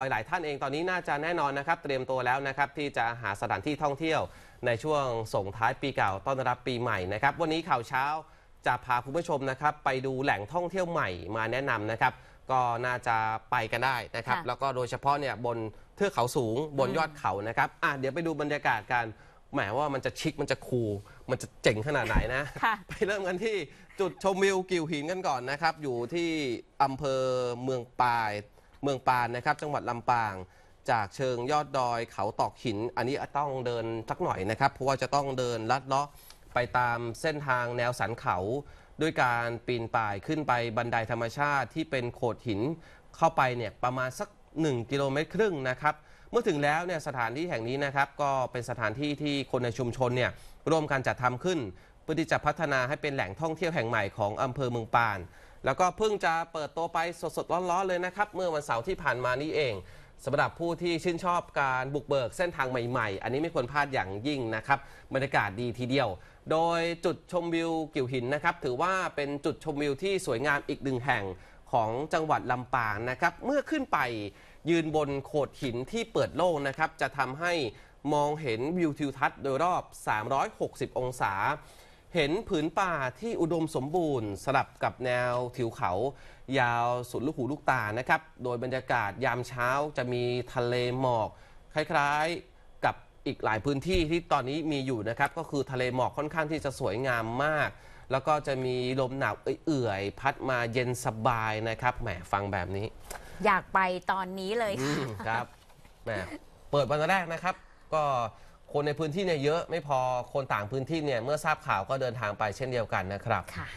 หลายท่านเองตอนนี้น่าจะแน่นอนนะครับ เตรียมตัวแล้วนะครับที่จะหาสถานที่ท่องเที่ยวในช่วงส่งท้ายปีเก่าต้อนรับปีใหม่นะครับวันนี้ข่าวเช้าจะพาคุณผู้ชมนะครับ ไปดูแหล่งท่องเที่ยวใหม่มาแนะนำนะครับ ก็น่าจะไปกันได้นะครับแล้วก็โดยเฉพาะเนี่ยบนเทือกเขาสูงบนยอดเขานะครับ อ่ะเดี๋ยวไปดูบรรยากาศกันแหมว่ามันจะชิค มันจะคูล มันจะเจ๋งขนาดไหนนะไปเริ่มกันที่จุดชมวิวกิวหินกันก่อนนะครับอยู่ที่อำเภอเมืองปายเมืองปานนะครับจังหวัดลำปางจากเชิงยอดดอยเขาตอกหิน อันนี้ต้องเดินสักหน่อยนะครับเพราะว่าจะต้องเดินลัดเลาะไปตามเส้นทางแนวสันเขาด้วยการปีนป่ายขึ้นไปบันไดธรรมชาติที่เป็นโขดหิน เข้าไปเนี่ยประมาณสัก1กิโลเมตรครึ่งนะครับเมื่อถึงแล้วเนี่ยสถานที่แห่งนี้นะครับก็เป็นสถานที่ที่คนในชุมชนเนี่ยร่วมกันจัดทำขึ้นเพื่อที่จะพัฒนาให้เป็นแหล่งท่องเที่ยวแห่งใหม่ของอำเภอเมืองปานแล้วก็เพิ่งจะเปิดตัวไปสดๆร้อนๆเลยนะครับเมื่อวันเสาร์ที่ผ่านมานี้เองสำหรับผู้ที่ชื่นชอบการบุกเบิกเส้นทางใหม่ๆ อันนี้ไม่ควรพลาดอย่างยิ่งนะครับบรรยากาศดีทีเดียว โดยจุดชมวิวกิ่วหินนะครับ ถือว่าเป็นจุดชมวิวที่สวยงามอีกหนึ่งแห่งของจังหวัดลำปางนะครับเมื่อขึ้นไปยืนบนโขดหินที่เปิดโล่งนะครับจะทำให้มองเห็นวิวทิวทัศน์โดยรอบ 360 องศาเห็นผืนป่าที่อุดมสมบูรณ์สลับกับแนวทิวเขา ยาวสุดลูกหูลูกตานะครับ โดยบรรยากาศยามเช้าจะมีทะเลหมอก คล้ายๆกับอีกหลายพื้นที่ที่ตอนนี้มีอยู่นะครับ ก็คือทะเลหมอกค่อนข้างที่จะสวยงามมาก แล้วก็จะมีลมหนาวเอื่อยพัดมาเย็นสบายนะครับ แหมฟังแบบนี้ อยากไปตอนนี้เลยครับแหมเปิดวันแรกนะครับ ก็คนในพื้นที่เนี่ยเยอะไม่พอ คนต่างพื้นที่เนี่ยเมื่อทราบข่าวก็เดินทางไปเช่นเดียวกันนะครับค่ะ